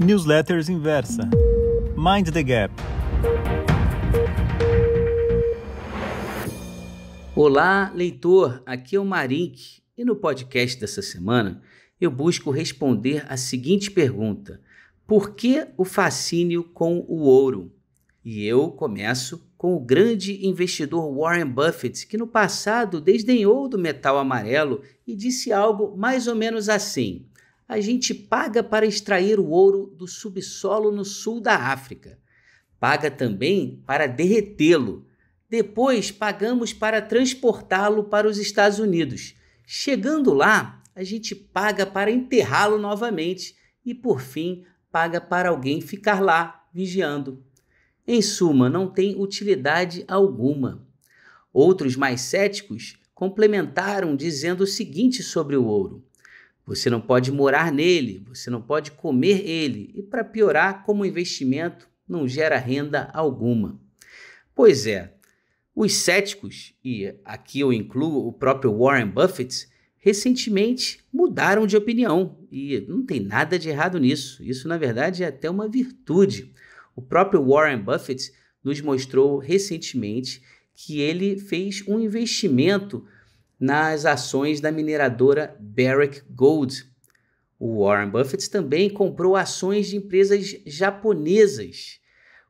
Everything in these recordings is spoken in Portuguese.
Newsletters Inversa. Mind the Gap. Olá, leitor. Aqui é o Marink e no podcast dessa semana eu busco responder a seguinte pergunta: Por que o fascínio com o ouro? E eu começo com o grande investidor Warren Buffett, que no passado desdenhou do metal amarelo e disse algo mais ou menos assim: a gente paga para extrair o ouro do subsolo no sul da África. Paga também para derretê-lo. Depois pagamos para transportá-lo para os Estados Unidos. Chegando lá, a gente paga para enterrá-lo novamente e, por fim, paga para alguém ficar lá vigiando. Em suma, não tem utilidade alguma. Outros mais céticos complementaram dizendo o seguinte sobre o ouro: você não pode morar nele, você não pode comer ele, e para piorar, como investimento, não gera renda alguma. Pois é, os céticos, e aqui eu incluo o próprio Warren Buffett, recentemente mudaram de opinião e não tem nada de errado nisso. Isso, na verdade, é até uma virtude. O próprio Warren Buffett nos mostrou recentemente que ele fez um investimento nas ações da mineradora Barrick Gold. O Warren Buffett também comprou ações de empresas japonesas.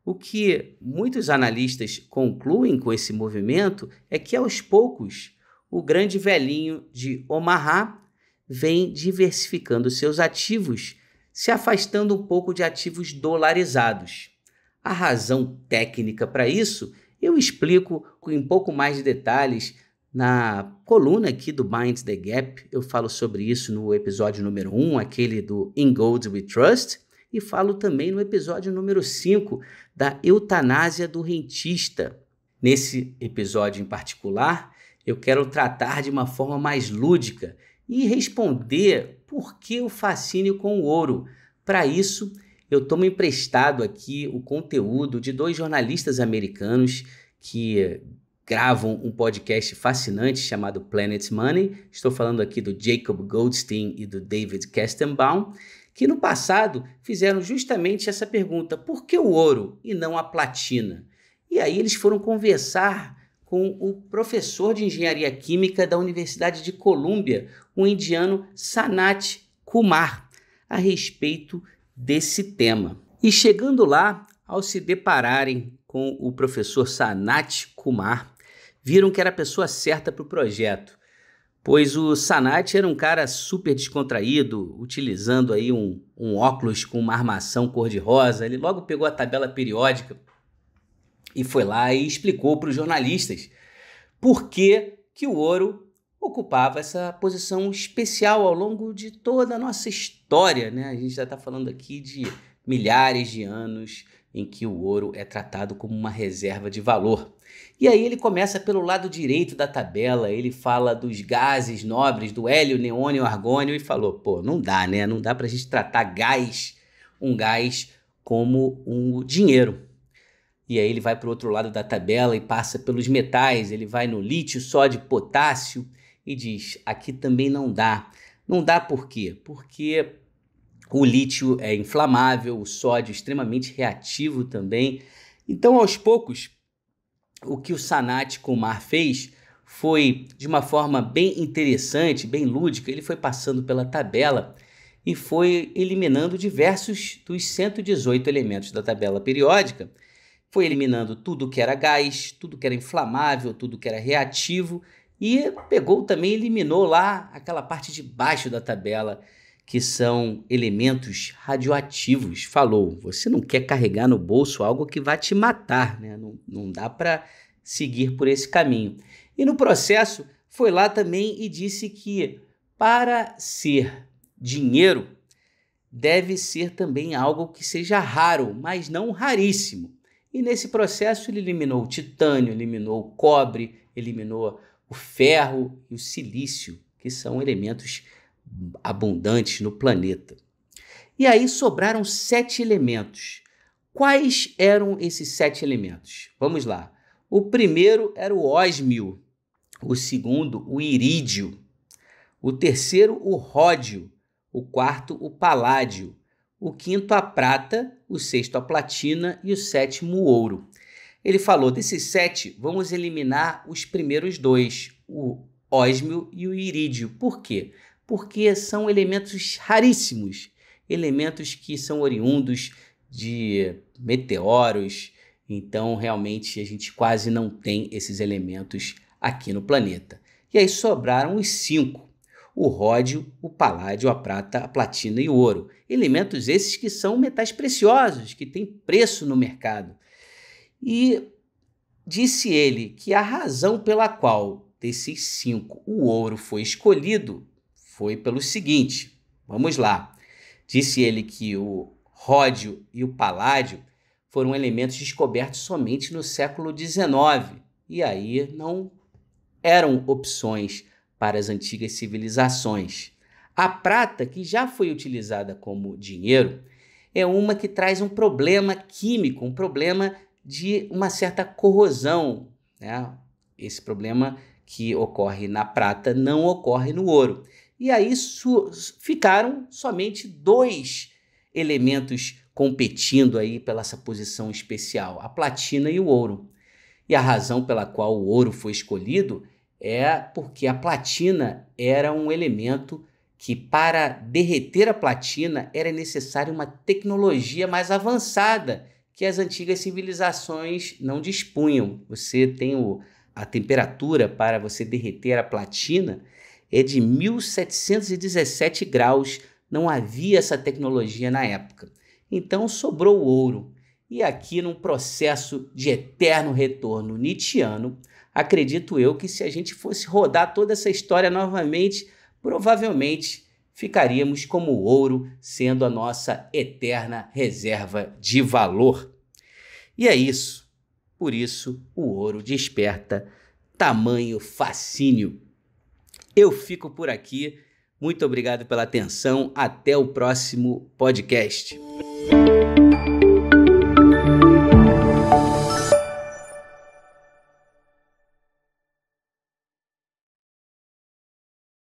O que muitos analistas concluem com esse movimento é que aos poucos o grande velhinho de Omaha vem diversificando seus ativos, se afastando um pouco de ativos dolarizados. A razão técnica para isso eu explico em pouco mais de detalhes na coluna aqui do Mind the Gap, eu falo sobre isso no episódio número 1, aquele do In Gold We Trust, e falo também no episódio número 5 da eutanásia do rentista. Nesse episódio em particular, eu quero tratar de uma forma mais lúdica e responder por que o fascínio com o ouro. Para isso, eu tomo emprestado aqui o conteúdo de dois jornalistas americanos que gravam um podcast fascinante chamado Planet Money. Estou falando aqui do Jacob Goldstein e do David Kestenbaum, que no passado fizeram justamente essa pergunta: por que o ouro e não a platina? E aí eles foram conversar com o professor de engenharia química da Universidade de Colômbia, o indiano Sanat Kumar, a respeito desse tema. E chegando lá, ao se depararem com o professor Sanat Kumar, viram que era a pessoa certa para o projeto, pois o Sanat era um cara super descontraído, utilizando aí um, um óculos com uma armação cor-de-rosa. Ele logo pegou a tabela periódica e foi lá e explicou para os jornalistas por que, que o ouro ocupava essa posição especial ao longo de toda a nossa história. Né? A gente já está falando aqui de milhares de anos em que o ouro é tratado como uma reserva de valor. E aí ele começa pelo lado direito da tabela, ele fala dos gases nobres, do hélio, neônio, argônio, e falou: pô, não dá, né? Não dá para a gente tratar gás, um gás, como um dinheiro. E aí ele vai para o outro lado da tabela e passa pelos metais, ele vai no lítio, sódio, potássio, e diz: aqui também não dá. Não dá por quê? Porque o lítio é inflamável, o sódio é extremamente reativo também. Então, aos poucos, o que o Sanat Kumar fez foi de uma forma bem interessante, bem lúdica, ele foi passando pela tabela e foi eliminando diversos dos 118 elementos da tabela periódica. Foi eliminando tudo que era gás, tudo que era inflamável, tudo que era reativo e pegou também eliminou lá aquela parte de baixo da tabela que são elementos radioativos, falou. Você não quer carregar no bolso algo que vai te matar, né? Não, não dá para seguir por esse caminho. E no processo, foi lá também e disse que para ser dinheiro, deve ser também algo que seja raro, mas não raríssimo. E nesse processo ele eliminou o titânio, eliminou o cobre, eliminou o ferro e o silício, que são elementos abundantes no planeta. E aí sobraram sete elementos. Quais eram esses sete elementos? Vamos lá. O primeiro era o ósmio, o segundo, o irídio, o terceiro, o ródio, o quarto, o paládio, o quinto, a prata, o sexto, a platina e o sétimo, o ouro. Ele falou: desses sete, vamos eliminar os primeiros dois, o ósmio e o irídio. Por quê? porque são elementos raríssimos, elementos que são oriundos de meteoros. Então, realmente, a gente quase não tem esses elementos aqui no planeta. E aí sobraram os cinco: o ródio, o paládio, a prata, a platina e o ouro. Elementos esses que são metais preciosos, que têm preço no mercado. E disse ele que a razão pela qual desses cinco o ouro foi escolhido foi pelo seguinte: vamos lá. Disse ele que o ródio e o paládio foram elementos descobertos somente no século XIX e aí não eram opções para as antigas civilizações. A prata, que já foi utilizada como dinheiro, é uma que traz um problema químico, um problema de uma certa corrosão. Né? Esse problema que ocorre na prata não ocorre no ouro e aí ficaram somente dois elementos competindo aí pela essa posição especial, a platina e o ouro. E a razão pela qual o ouro foi escolhido é porque a platina era um elemento que para derreter a platina era necessária uma tecnologia mais avançada que as antigas civilizações não dispunham. Você tem o, a temperatura para você derreter a platina é de 1717 graus. Não havia essa tecnologia na época. Então sobrou o ouro. E aqui, num processo de eterno retorno nietzschiano, acredito eu que se a gente fosse rodar toda essa história novamente, provavelmente ficaríamos como ouro, sendo a nossa eterna reserva de valor. E é isso. Por isso, o ouro desperta tamanho fascínio. Eu fico por aqui. Muito obrigado pela atenção. Até o próximo podcast.